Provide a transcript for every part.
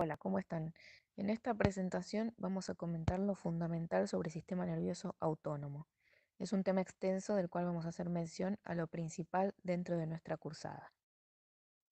Hola, ¿cómo están? En esta presentación vamos a comentar lo fundamental sobre el sistema nervioso autónomo. Es un tema extenso del cual vamos a hacer mención a lo principal dentro de nuestra cursada.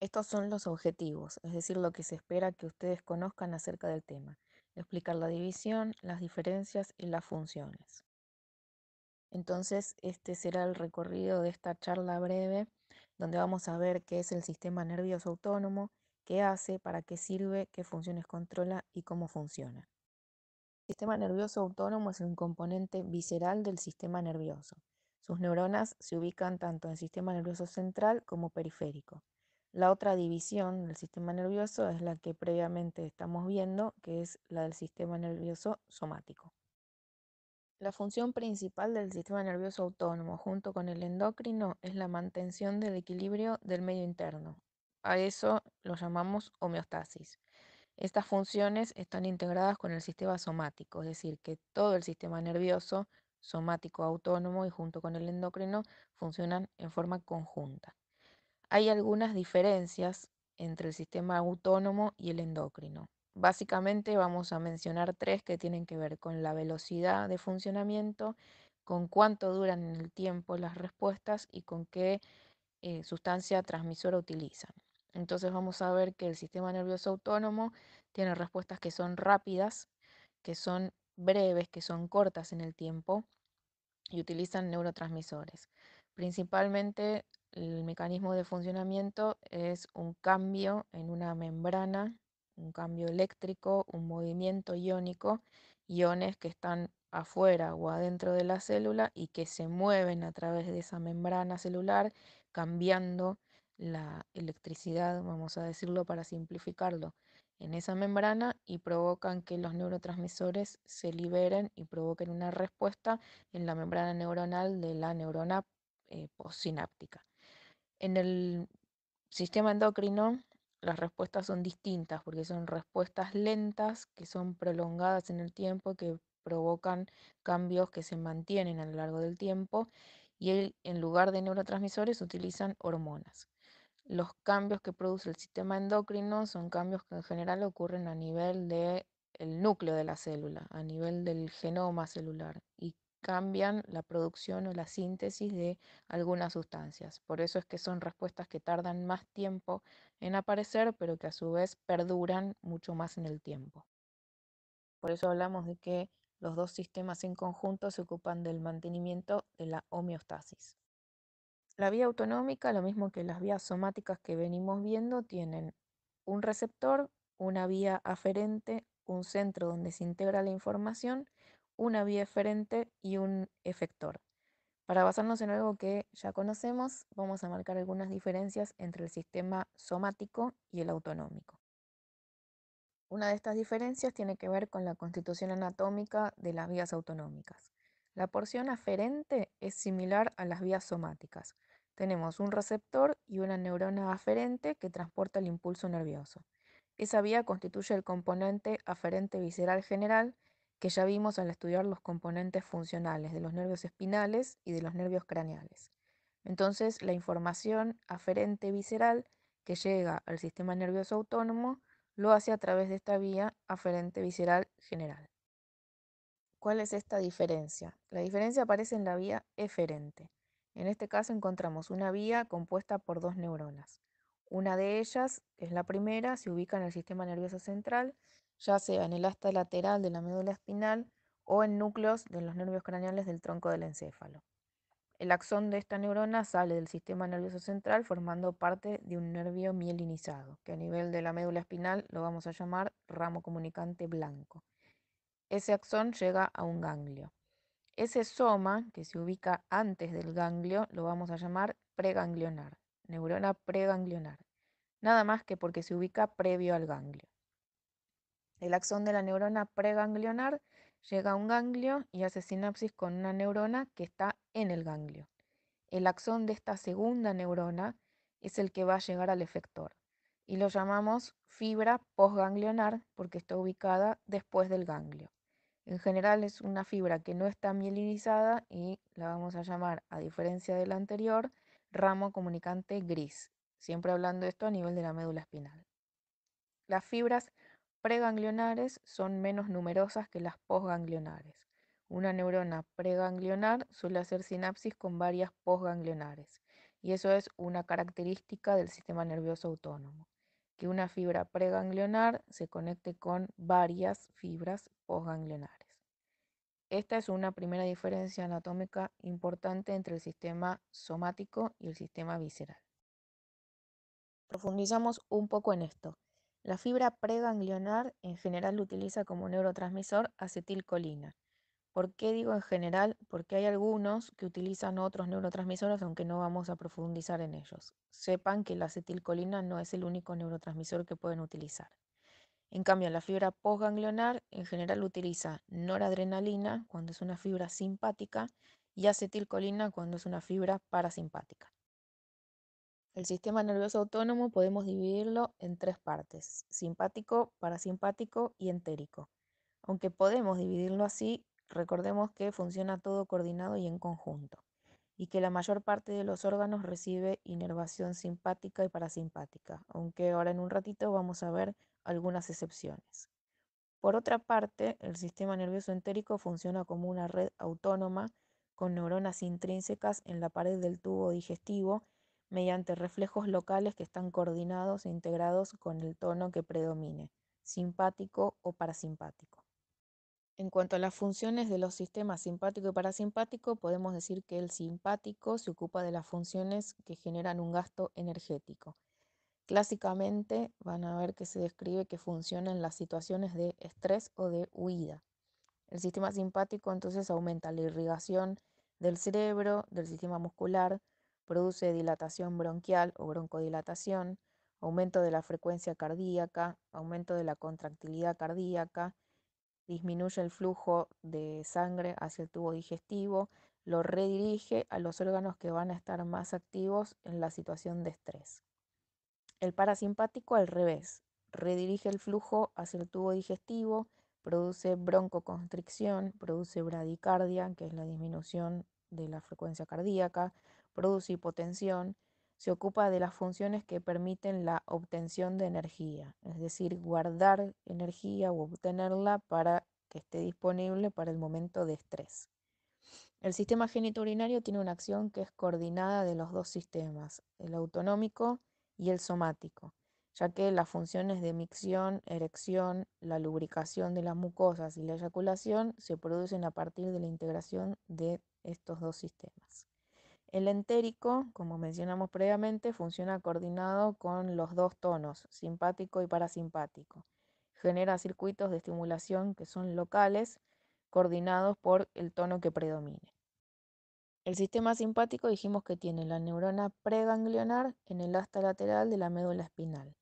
Estos son los objetivos, es decir, lo que se espera que ustedes conozcan acerca del tema. Explicar la división, las diferencias y las funciones. Entonces, este será el recorrido de esta charla breve, donde vamos a ver qué es el sistema nervioso autónomo, qué hace, para qué sirve, qué funciones controla y cómo funciona. El sistema nervioso autónomo es un componente visceral del sistema nervioso. Sus neuronas se ubican tanto en el sistema nervioso central como periférico. La otra división del sistema nervioso es la que previamente estamos viendo, que es la del sistema nervioso somático. La función principal del sistema nervioso autónomo junto con el endocrino es la mantención del equilibrio del medio interno, a eso lo llamamos homeostasis. Estas funciones están integradas con el sistema somático, es decir, que todo el sistema nervioso, somático autónomo y junto con el endocrino funcionan en forma conjunta. Hay algunas diferencias entre el sistema autónomo y el endocrino. Básicamente vamos a mencionar tres que tienen que ver con la velocidad de funcionamiento, con cuánto duran en el tiempo las respuestas y con qué eh, sustancia transmisora utilizan. Entonces vamos a ver que el sistema nervioso autónomo tiene respuestas que son rápidas, que son breves, que son cortas en el tiempo y utilizan neurotransmisores. Principalmente el mecanismo de funcionamiento es un cambio en una membrana, un cambio eléctrico, un movimiento iónico, iones que están afuera o adentro de la célula y que se mueven a través de esa membrana celular cambiando la electricidad, vamos a decirlo para simplificarlo, en esa membrana y provocan que los neurotransmisores se liberen y provoquen una respuesta en la membrana neuronal de la neurona eh, postsináptica. En el sistema endocrino, las respuestas son distintas porque son respuestas lentas que son prolongadas en el tiempo, que provocan cambios que se mantienen a lo largo del tiempo y en lugar de neurotransmisores utilizan hormonas. Los cambios que produce el sistema endocrino son cambios que en general ocurren a nivel del núcleo de la célula, a nivel del genoma celular y cambian la producción o la síntesis de algunas sustancias. Por eso es que son respuestas que tardan más tiempo en aparecer, pero que a su vez perduran mucho más en el tiempo. Por eso hablamos de que los dos sistemas en conjunto se ocupan del mantenimiento de la homeostasis. La vía autonómica, lo mismo que las vías somáticas que venimos viendo, tienen un receptor, una vía aferente, un centro donde se integra la información, una vía eferente y un efector. Para basarnos en algo que ya conocemos, vamos a marcar algunas diferencias entre el sistema somático y el autonómico. Una de estas diferencias tiene que ver con la constitución anatómica de las vías autonómicas. La porción aferente es similar a las vías somáticas. Tenemos un receptor y una neurona aferente que transporta el impulso nervioso. Esa vía constituye el componente aferente visceral general que ya vimos al estudiar los componentes funcionales de los nervios espinales y de los nervios craneales. Entonces, la información aferente visceral que llega al sistema nervioso autónomo lo hace a través de esta vía aferente visceral general. ¿Cuál es esta diferencia? La diferencia aparece en la vía eferente. En este caso encontramos una vía compuesta por dos neuronas. Una de ellas, que es la primera, se ubica en el sistema nervioso central, ya sea en el asta lateral de la médula espinal o en núcleos de los nervios craneales del tronco del encéfalo. El axón de esta neurona sale del sistema nervioso central formando parte de un nervio mielinizado, que a nivel de la médula espinal lo vamos a llamar ramo comunicante blanco. Ese axón llega a un ganglio. Ese soma, que se ubica antes del ganglio, lo vamos a llamar preganglionar, neurona preganglionar, nada más que porque se ubica previo al ganglio. El axón de la neurona preganglionar llega a un ganglio y hace sinapsis con una neurona que está en el ganglio. El axón de esta segunda neurona es el que va a llegar al efector y lo llamamos fibra postganglionar porque está ubicada después del ganglio. En general es una fibra que no está mielinizada y la vamos a llamar, a diferencia de la anterior, ramo comunicante gris, siempre hablando esto a nivel de la médula espinal. Las fibras preganglionares son menos numerosas que las posganglionares. Una neurona preganglionar suele hacer sinapsis con varias posganglionares, y eso es una característica del sistema nervioso autónomo que una fibra preganglionar se conecte con varias fibras posganglionares. Esta es una primera diferencia anatómica importante entre el sistema somático y el sistema visceral. Profundizamos un poco en esto. La fibra preganglionar en general utiliza como neurotransmisor acetilcolina, ¿Por qué digo en general? Porque hay algunos que utilizan otros neurotransmisores, aunque no vamos a profundizar en ellos. Sepan que la acetilcolina no es el único neurotransmisor que pueden utilizar. En cambio, la fibra postganglionar en general utiliza noradrenalina cuando es una fibra simpática y acetilcolina cuando es una fibra parasimpática. El sistema nervioso autónomo podemos dividirlo en tres partes, simpático, parasimpático y entérico. Aunque podemos dividirlo así, Recordemos que funciona todo coordinado y en conjunto, y que la mayor parte de los órganos recibe inervación simpática y parasimpática, aunque ahora en un ratito vamos a ver algunas excepciones. Por otra parte, el sistema nervioso entérico funciona como una red autónoma con neuronas intrínsecas en la pared del tubo digestivo mediante reflejos locales que están coordinados e integrados con el tono que predomine, simpático o parasimpático. En cuanto a las funciones de los sistemas simpático y parasimpático, podemos decir que el simpático se ocupa de las funciones que generan un gasto energético. Clásicamente van a ver que se describe que funciona en las situaciones de estrés o de huida. El sistema simpático entonces aumenta la irrigación del cerebro, del sistema muscular, produce dilatación bronquial o broncodilatación, aumento de la frecuencia cardíaca, aumento de la contractilidad cardíaca, disminuye el flujo de sangre hacia el tubo digestivo, lo redirige a los órganos que van a estar más activos en la situación de estrés. El parasimpático al revés, redirige el flujo hacia el tubo digestivo, produce broncoconstricción, produce bradicardia, que es la disminución de la frecuencia cardíaca, produce hipotensión se ocupa de las funciones que permiten la obtención de energía, es decir, guardar energía o obtenerla para que esté disponible para el momento de estrés. El sistema genitourinario tiene una acción que es coordinada de los dos sistemas, el autonómico y el somático, ya que las funciones de micción, erección, la lubricación de las mucosas y la eyaculación se producen a partir de la integración de estos dos sistemas. El entérico, como mencionamos previamente, funciona coordinado con los dos tonos, simpático y parasimpático. Genera circuitos de estimulación que son locales, coordinados por el tono que predomine. El sistema simpático dijimos que tiene la neurona preganglionar en el asta lateral de la médula espinal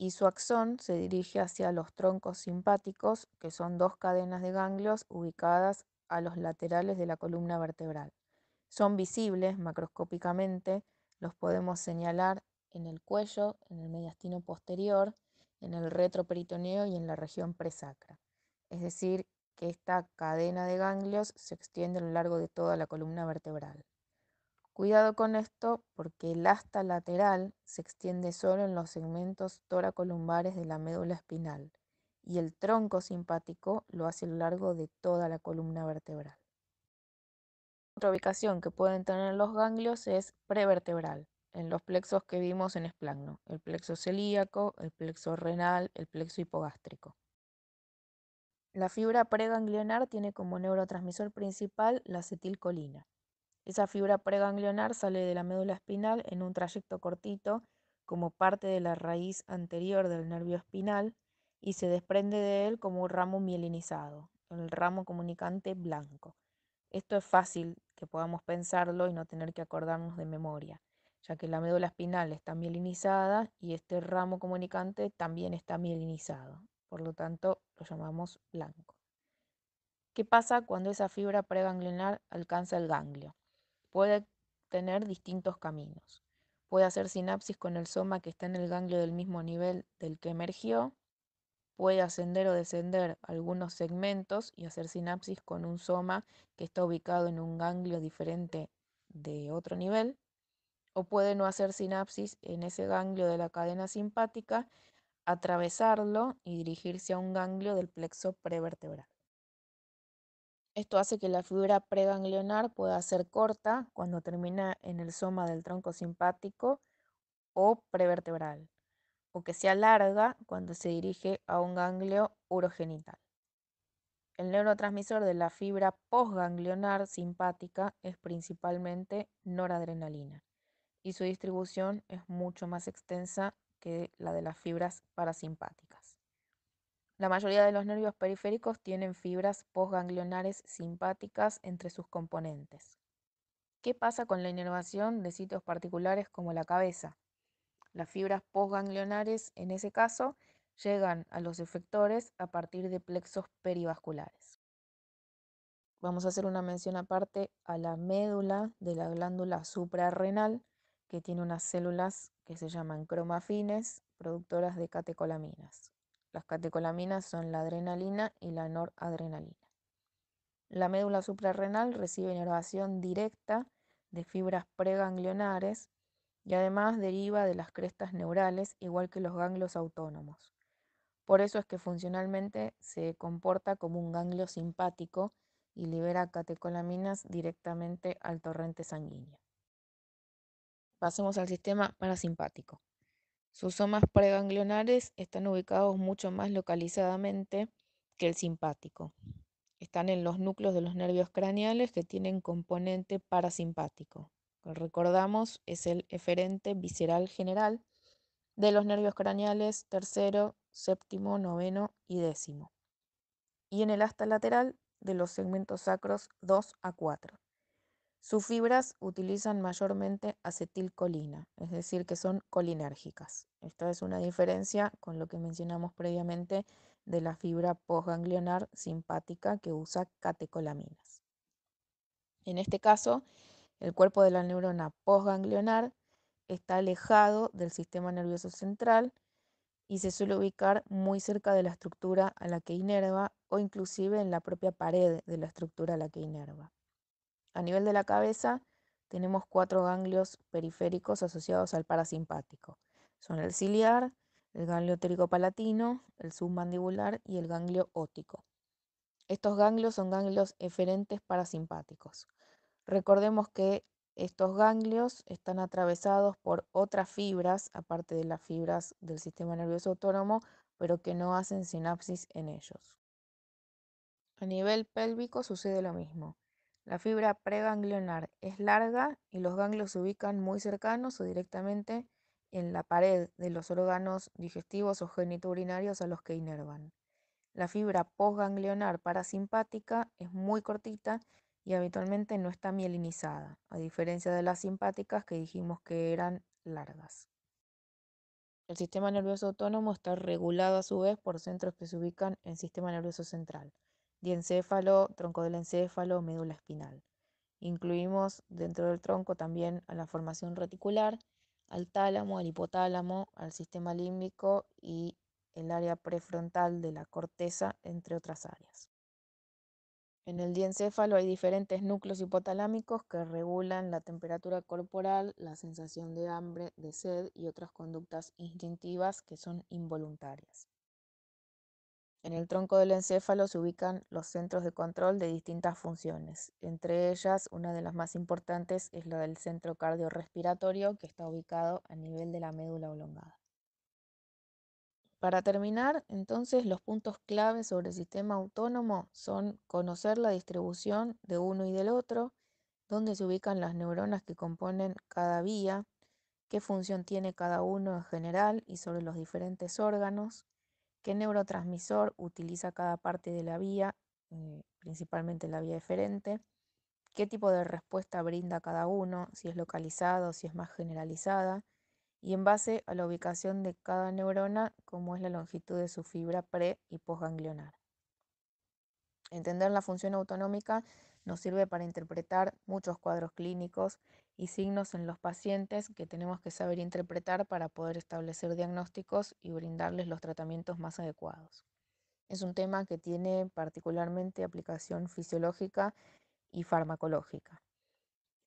y su axón se dirige hacia los troncos simpáticos, que son dos cadenas de ganglios ubicadas a los laterales de la columna vertebral. Son visibles macroscópicamente, los podemos señalar en el cuello, en el mediastino posterior, en el retroperitoneo y en la región presacra. Es decir, que esta cadena de ganglios se extiende a lo largo de toda la columna vertebral. Cuidado con esto porque el asta lateral se extiende solo en los segmentos toracolumbares de la médula espinal y el tronco simpático lo hace a lo largo de toda la columna vertebral. Otra ubicación que pueden tener los ganglios es prevertebral, en los plexos que vimos en esplagno, el plexo celíaco, el plexo renal, el plexo hipogástrico. La fibra preganglionar tiene como neurotransmisor principal la acetilcolina. Esa fibra preganglionar sale de la médula espinal en un trayecto cortito como parte de la raíz anterior del nervio espinal y se desprende de él como un ramo mielinizado, el ramo comunicante blanco esto es fácil que podamos pensarlo y no tener que acordarnos de memoria, ya que la médula espinal está mielinizada y este ramo comunicante también está mielinizado, por lo tanto lo llamamos blanco. ¿Qué pasa cuando esa fibra preganglionar alcanza el ganglio? Puede tener distintos caminos. Puede hacer sinapsis con el soma que está en el ganglio del mismo nivel del que emergió, puede ascender o descender algunos segmentos y hacer sinapsis con un soma que está ubicado en un ganglio diferente de otro nivel, o puede no hacer sinapsis en ese ganglio de la cadena simpática, atravesarlo y dirigirse a un ganglio del plexo prevertebral. Esto hace que la fibra preganglionar pueda ser corta cuando termina en el soma del tronco simpático o prevertebral que se alarga cuando se dirige a un ganglio urogenital. El neurotransmisor de la fibra postganglionar simpática es principalmente noradrenalina y su distribución es mucho más extensa que la de las fibras parasimpáticas. La mayoría de los nervios periféricos tienen fibras postganglionares simpáticas entre sus componentes. ¿Qué pasa con la inervación de sitios particulares como la cabeza? Las fibras posganglionares en ese caso, llegan a los efectores a partir de plexos perivasculares. Vamos a hacer una mención aparte a la médula de la glándula suprarrenal, que tiene unas células que se llaman cromafines, productoras de catecolaminas. Las catecolaminas son la adrenalina y la noradrenalina. La médula suprarrenal recibe inervación directa de fibras preganglionares y además deriva de las crestas neurales igual que los ganglios autónomos. Por eso es que funcionalmente se comporta como un ganglio simpático y libera catecolaminas directamente al torrente sanguíneo. Pasemos al sistema parasimpático. Sus somas preganglionares están ubicados mucho más localizadamente que el simpático. Están en los núcleos de los nervios craneales que tienen componente parasimpático recordamos, es el eferente visceral general de los nervios craneales tercero, séptimo, noveno y décimo. Y en el asta lateral de los segmentos sacros 2 a 4. Sus fibras utilizan mayormente acetilcolina, es decir, que son colinérgicas. Esta es una diferencia con lo que mencionamos previamente de la fibra postganglionar simpática que usa catecolaminas. En este caso, el cuerpo de la neurona postganglionar está alejado del sistema nervioso central y se suele ubicar muy cerca de la estructura a la que inerva o inclusive en la propia pared de la estructura a la que inerva. A nivel de la cabeza tenemos cuatro ganglios periféricos asociados al parasimpático. Son el ciliar, el ganglio térico palatino, el submandibular y el ganglio ótico. Estos ganglios son ganglios eferentes parasimpáticos. Recordemos que estos ganglios están atravesados por otras fibras, aparte de las fibras del sistema nervioso autónomo, pero que no hacen sinapsis en ellos. A nivel pélvico sucede lo mismo. La fibra preganglionar es larga y los ganglios se ubican muy cercanos o directamente en la pared de los órganos digestivos o genitourinarios a los que inervan. La fibra posganglionar parasimpática es muy cortita y habitualmente no está mielinizada, a diferencia de las simpáticas que dijimos que eran largas. El sistema nervioso autónomo está regulado a su vez por centros que se ubican en sistema nervioso central, diencéfalo, tronco del encéfalo, médula espinal. Incluimos dentro del tronco también a la formación reticular, al tálamo, al hipotálamo, al sistema límbico y el área prefrontal de la corteza, entre otras áreas. En el diencéfalo hay diferentes núcleos hipotalámicos que regulan la temperatura corporal, la sensación de hambre, de sed y otras conductas instintivas que son involuntarias. En el tronco del encéfalo se ubican los centros de control de distintas funciones. Entre ellas, una de las más importantes es la del centro cardiorrespiratorio, que está ubicado a nivel de la médula oblongada. Para terminar, entonces los puntos clave sobre el sistema autónomo son conocer la distribución de uno y del otro, dónde se ubican las neuronas que componen cada vía, qué función tiene cada uno en general y sobre los diferentes órganos, qué neurotransmisor utiliza cada parte de la vía, eh, principalmente la vía diferente, qué tipo de respuesta brinda cada uno, si es localizado, si es más generalizada, y en base a la ubicación de cada neurona, como es la longitud de su fibra pre y posganglionar. Entender la función autonómica nos sirve para interpretar muchos cuadros clínicos y signos en los pacientes que tenemos que saber interpretar para poder establecer diagnósticos y brindarles los tratamientos más adecuados. Es un tema que tiene particularmente aplicación fisiológica y farmacológica.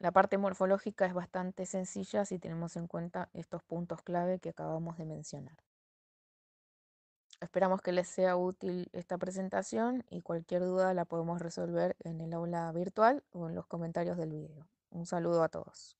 La parte morfológica es bastante sencilla si tenemos en cuenta estos puntos clave que acabamos de mencionar. Esperamos que les sea útil esta presentación y cualquier duda la podemos resolver en el aula virtual o en los comentarios del video. Un saludo a todos.